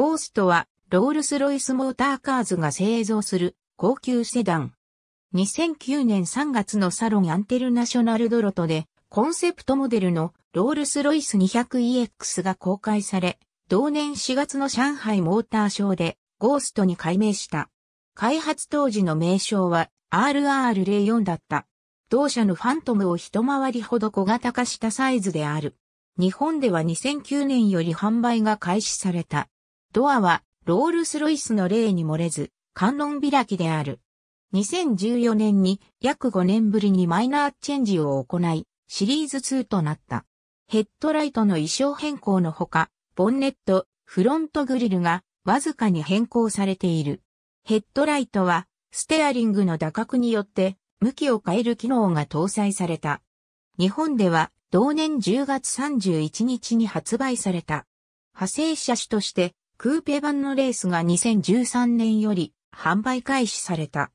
ゴーストは、ロールスロイスモーターカーズが製造する高級セダン。2009年3月のサロンアンテルナショナルドロトで、コンセプトモデルのロールスロイス 200EX が公開され、同年4月の上海モーターショーでゴーストに改名した。開発当時の名称は RR04 だった。同社のファントムを一回りほど小型化したサイズである。日本では2009年より販売が開始された。ドアはロールスロイスの例に漏れず、観音開きである。2014年に約5年ぶりにマイナーチェンジを行い、シリーズ2となった。ヘッドライトの衣装変更のほか、ボンネット、フロントグリルがわずかに変更されている。ヘッドライトは、ステアリングの打角によって向きを変える機能が搭載された。日本では同年10月31日に発売された。派生車種としてクーペ版のレースが2013年より販売開始された。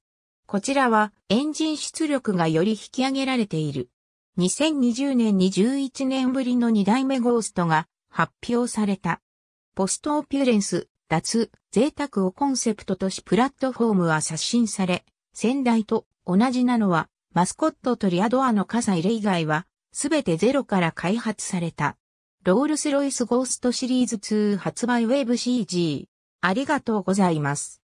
こちらはエンジン出力がより引き上げられている。2020年に11年ぶりの2代目ゴーストが発表された。ポストオピュレンス、脱、贅沢をコンセプトとしプラットフォームは刷新され、先代と同じなのはマスコットとリアドアの火災例以外はすべてゼロから開発された。ロールスロイスゴーストシリーズ2発売ウェブ CG。ありがとうございます。